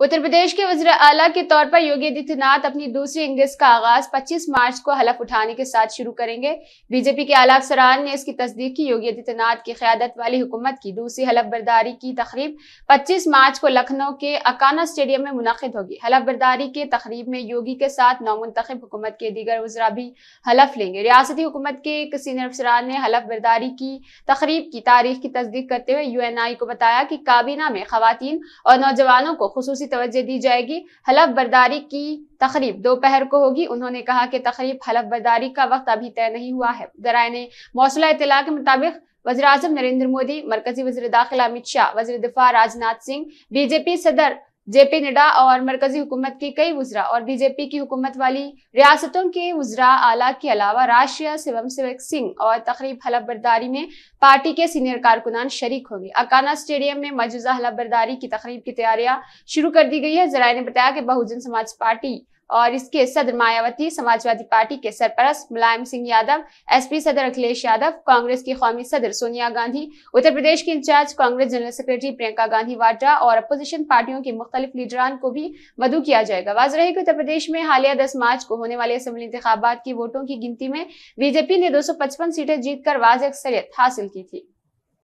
उत्तर प्रदेश के वजर अला के तौर पर योगी आदित्यनाथ अपनी दूसरी इंगज का आगाज 25 मार्च को हलफ उठाने के साथ शुरू करेंगे बीजेपी के आला अफसरान ने इसकी तस्दीक की योगी आदित्यनाथ की क्यादत वाली हुकूमत की दूसरी हलफ बर्दारी की तकरीब 25 मार्च को लखनऊ के अकाना स्टेडियम में मुनद होगी हलफ बर्दारी के तकरीब में योगी के साथ नामंतखब हुकूमत के दीगर वजरा भी हलफ लेंगे रियासती हुकूमत के एक सीनियर अफसरान ने हलफ बर्दारी की तकरीब की तारीख की तस्दीक करते हुए यू एन आई को बताया कि काबीना में खातन और नौजवानों को खसूसी तवज्जो दी जाएगी हलफ बर्दारी की तकरीब दोपहर को होगी उन्होंने कहा कि तकरीब हलफ बर्दारी का वक्त अभी तय नहीं हुआ है जराये ने मौसला इतला के मुताबिक वजर अजम नरेंद्र मोदी मरकजी वजी दाखिला अमित शाह वजी दफा राजनाथ सिंह बीजेपी सदर जेपी नड्डा और मरकजी हुकूमत की कई वजरा और बीजेपी की हुकूमत वाली रियासतों के वजरा आला के अलावा राष्ट्रीय शिवम सेवक सिंह और तकरीब हलफ में पार्टी के सीनियर कारकुनान शरीक होंगे अकाना स्टेडियम में मौजूदा हलफ की तकरीब की तैयारियां शुरू कर दी गई है जराये ने बताया कि बहुजन समाज पार्टी और इसके सदर मायावती समाजवादी पार्टी के सरपरस मुलायम सिंह यादव एसपी सदर अखिलेश यादव कांग्रेस की कौमी सदर सोनिया गांधी उत्तर प्रदेश के in charge Congress general secretary Priyanka Gandhi Vadra और अपोजिशन पार्टियों के मुख्तलिफ लीडरान को भी मदू किया जाएगा वाज रहे कि उत्तर प्रदेश में हालिया दस मार्च को होने वाले असम्बली इंतबात की वोटों की गिनती में बीजेपी ने दो सीटें जीतकर वाज अक्सरियत हासिल की थी